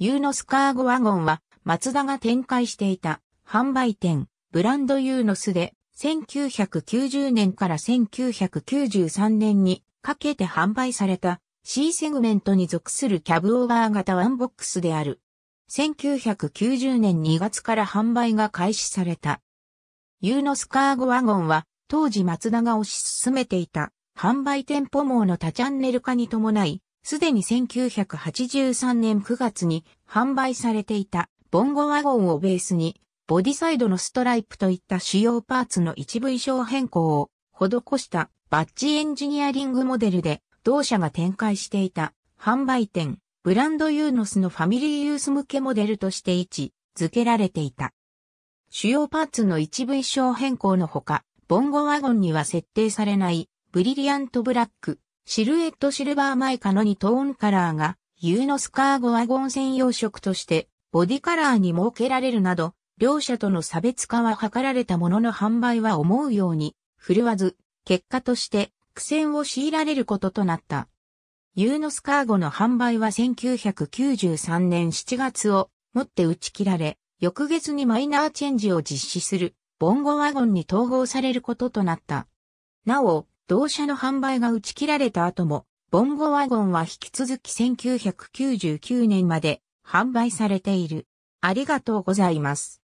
ユーノスカーゴワゴンは、マツダが展開していた販売店、ブランドユーノスで、1990年から1993年にかけて販売された C セグメントに属するキャブオーバー型ワンボックスである。1990年2月から販売が開始された。ユーノスカーゴワゴンは、当時マツダが推し進めていた販売店舗網の多チャンネル化に伴い、すでに1983年9月に販売されていたボンゴワゴンをベースにボディサイドのストライプといった主要パーツの一部衣装変更を施したバッジエンジニアリングモデルで同社が展開していた販売店ブランドユーノスのファミリーユース向けモデルとして位置付けられていた。主要パーツの一部衣装変更のほか、ボンゴワゴンには設定されないブリリアントブラック、シルエットシルバーマイカの2トーンカラーが、ユーノスカーゴワゴン専用色として、ボディカラーに設けられるなど、両者との差別化は図られたものの販売は思うように、振るわず、結果として、苦戦を強いられることとなった。ユーノスカーゴの販売は1993年7月をもって打ち切られ、翌月にマイナーチェンジを実施する、ボンゴワゴンに統合されることとなった。なお、同社の販売が打ち切られた後も、ボンゴワゴンは引き続き1999年まで販売されている。ありがとうございます。